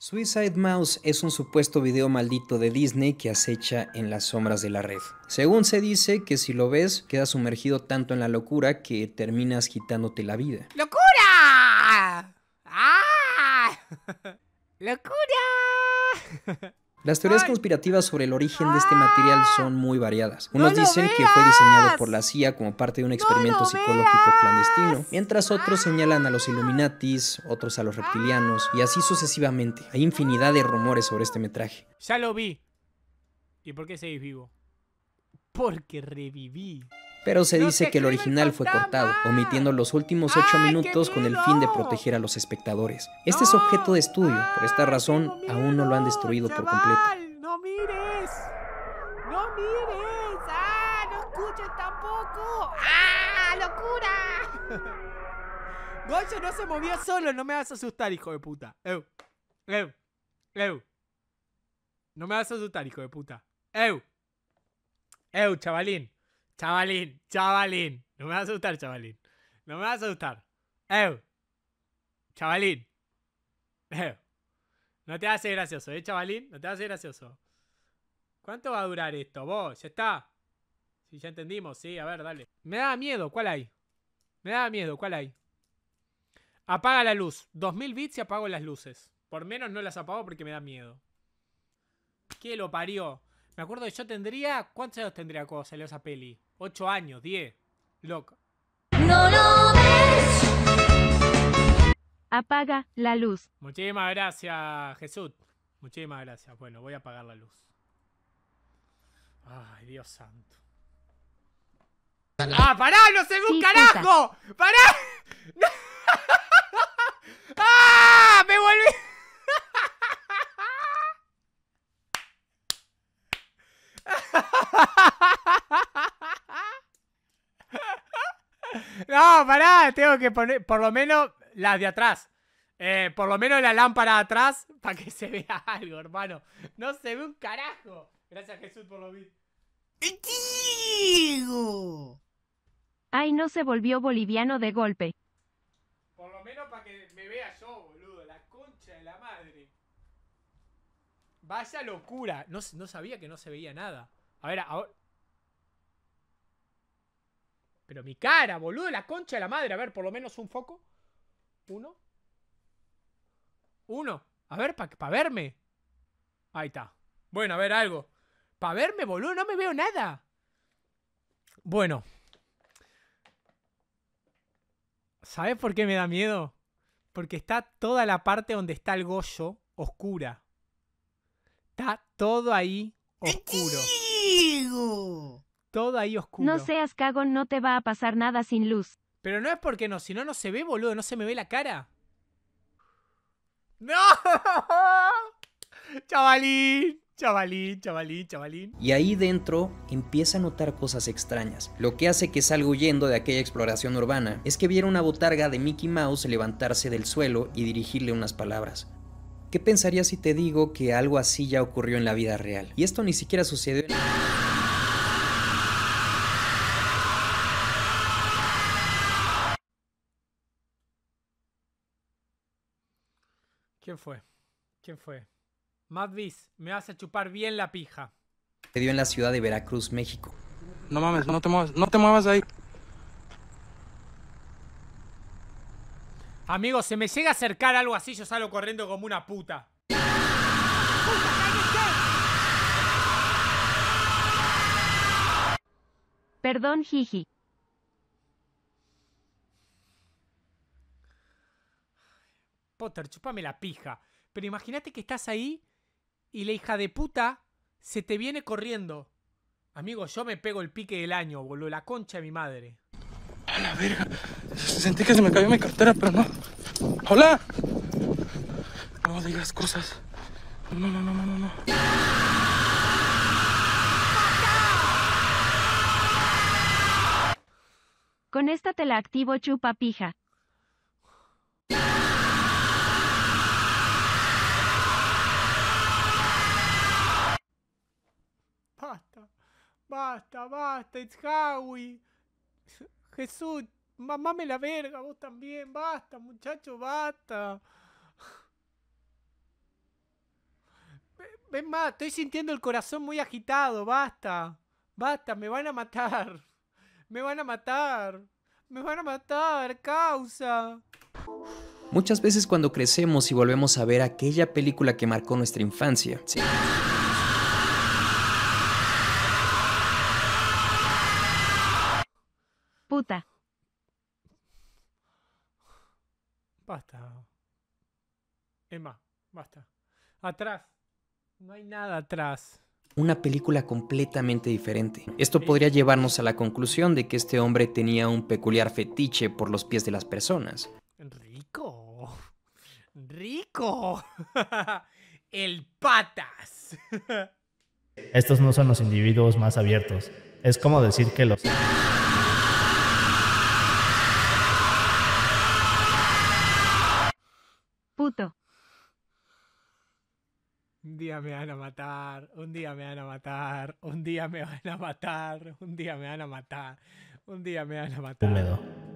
Suicide Mouse es un supuesto video maldito de Disney que acecha en las sombras de la red. Según se dice que si lo ves, quedas sumergido tanto en la locura que terminas quitándote la vida. ¡Locura! ¡Ah! ¡Locura! Las teorías conspirativas sobre el origen de este material ah. son muy variadas. Unos dicen que fue diseñado por la CIA como parte de un experimento psicológico clandestino, mientras otros señalan a los ah. Illuminatis, otros a los reptilianos, y así sucesivamente. Hay infinidad de rumores sobre este metraje. Ya lo vi. ¿Y por qué seguís vivo? Porque reviví pero se dice que el original fue cortado, omitiendo los últimos 8 minutos con el fin de proteger a los espectadores. Este es objeto de estudio, por esta razón aún no lo han destruido por completo. ¡No mires! ¡No mires! ¡Ah! ¡No escuches tampoco! ¡Ah! ¡Locura! Gocho no se movió solo, no me vas a asustar, hijo de puta. ¡Ew! ¡Ew! ¡Ew! No me vas a asustar, hijo de puta. ¡Ew! ¡Ew, chavalín. Chavalín, chavalín. No me vas a asustar, chavalín. No me vas a asustar. eh, Chavalín. eh, No te hace gracioso, ¿eh, chavalín? No te hace gracioso. ¿Cuánto va a durar esto? Vos, ya está. Si ya entendimos, sí, a ver, dale. Me da miedo, ¿cuál hay? Me da miedo, ¿cuál hay? Apaga la luz. 2000 bits y apago las luces. Por menos no las apago porque me da miedo. ¿Qué lo parió? Me acuerdo que yo tendría. ¿Cuántos años tendría cuando salió esa peli? 8 años, 10. Loca. No lo ves. Apaga la luz. Muchísimas gracias, Jesús. Muchísimas gracias. Bueno, voy a apagar la luz. Ay, Dios santo. ¡Ah, pará! ¡No se ve un carajo! ¡Pará! No, pará, tengo que poner por lo menos las de atrás. Eh, por lo menos la lámpara atrás para que se vea algo, hermano. No se ve un carajo. Gracias, Jesús, por lo visto. Ay, no se volvió boliviano de golpe. Por lo menos para que me vea yo, boludo. La concha de la madre. Vaya locura. No, no sabía que no se veía nada. A ver, ahora. Pero mi cara, boludo, la concha de la madre. A ver, por lo menos un foco. Uno. Uno. A ver, para pa verme. Ahí está. Bueno, a ver, algo. Para verme, boludo, no me veo nada. Bueno. ¿Sabes por qué me da miedo? Porque está toda la parte donde está el goyo oscura. Está todo ahí oscuro. Todo ahí oscuro. No seas cago, no te va a pasar nada sin luz. Pero no es porque no, si no, no se ve, boludo, no se me ve la cara. ¡No! ¡Chavalín! Chavalín, chavalín, chavalín. Y ahí dentro empieza a notar cosas extrañas. Lo que hace que salga huyendo de aquella exploración urbana es que viera una botarga de Mickey Mouse levantarse del suelo y dirigirle unas palabras. ¿Qué pensarías si te digo que algo así ya ocurrió en la vida real? Y esto ni siquiera sucedió en... ¿Quién fue? ¿Quién fue? Madvis, me hace chupar bien la pija. Te dio en la ciudad de Veracruz, México. No mames, no te muevas, no te muevas ahí. Amigo, se me llega a acercar algo así, yo salgo corriendo como una puta. Perdón, Jiji. Potter, chupame la pija. Pero imagínate que estás ahí y la hija de puta se te viene corriendo. Amigo, yo me pego el pique del año, boludo, la concha de mi madre. A la verga, sentí que se me cayó mi cartera, pero no. ¡Hola! No digas cosas. No, no, no, no, no, no. Con esta te la activo chupa pija. basta, basta, basta, it's Howie. Jesús, mamame la verga, vos también, basta, muchacho, basta. Ven más, estoy sintiendo el corazón muy agitado, basta, basta, me van a matar, me van a matar, me van a matar, causa. Muchas veces cuando crecemos y volvemos a ver aquella película que marcó nuestra infancia, Basta. Emma, basta. Atrás. No hay nada atrás. Una película completamente diferente. Esto podría llevarnos a la conclusión de que este hombre tenía un peculiar fetiche por los pies de las personas. Rico. Rico. El patas. Estos no son los individuos más abiertos. Es como decir que los... Puto. Un día me van a matar, un día me van a matar, un día me van a matar, un día me van a matar, un día me van a matar.